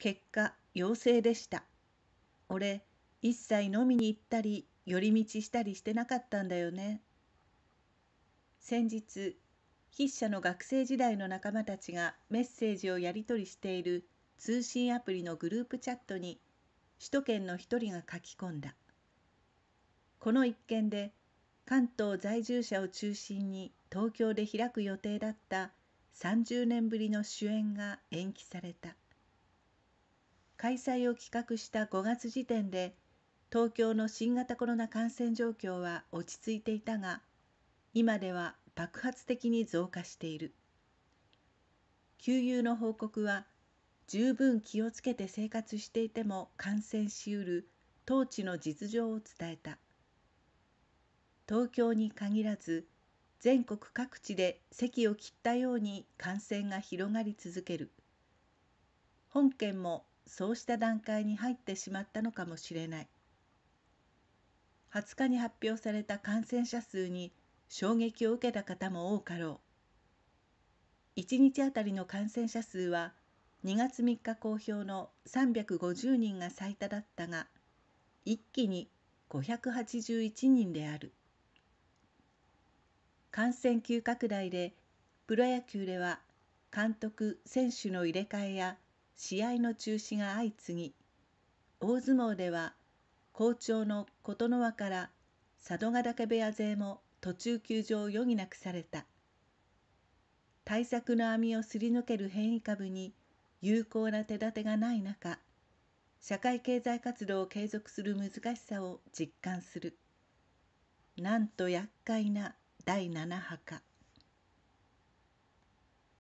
結果陽性でした俺一切飲みに行ったり寄り道したりしてなかったんだよね先日筆者の学生時代の仲間たちがメッセージをやり取りしている通信アプリのグループチャットに首都圏の一人が書き込んだこの一件で関東在住者を中心に東京で開く予定だった30年ぶりの主演が延期された。開催を企画した5月時点で東京の新型コロナ感染状況は落ち着いていたが今では爆発的に増加している給油の報告は十分気をつけて生活していても感染しうる当地の実情を伝えた東京に限らず全国各地で席を切ったように感染が広がり続ける本県もそうした段階に入ってしまったのかもしれない20日に発表された感染者数に衝撃を受けた方も多かろう1日あたりの感染者数は2月3日公表の350人が最多だったが一気に581人である感染急拡大でプロ野球では監督選手の入れ替えや試合の中止が相次ぎ大相撲では好調の琴ノ若ら佐渡ヶ嶽部屋勢も途中休場を余儀なくされた対策の網をすり抜ける変異株に有効な手立てがない中社会経済活動を継続する難しさを実感するなんと厄介な第7波か。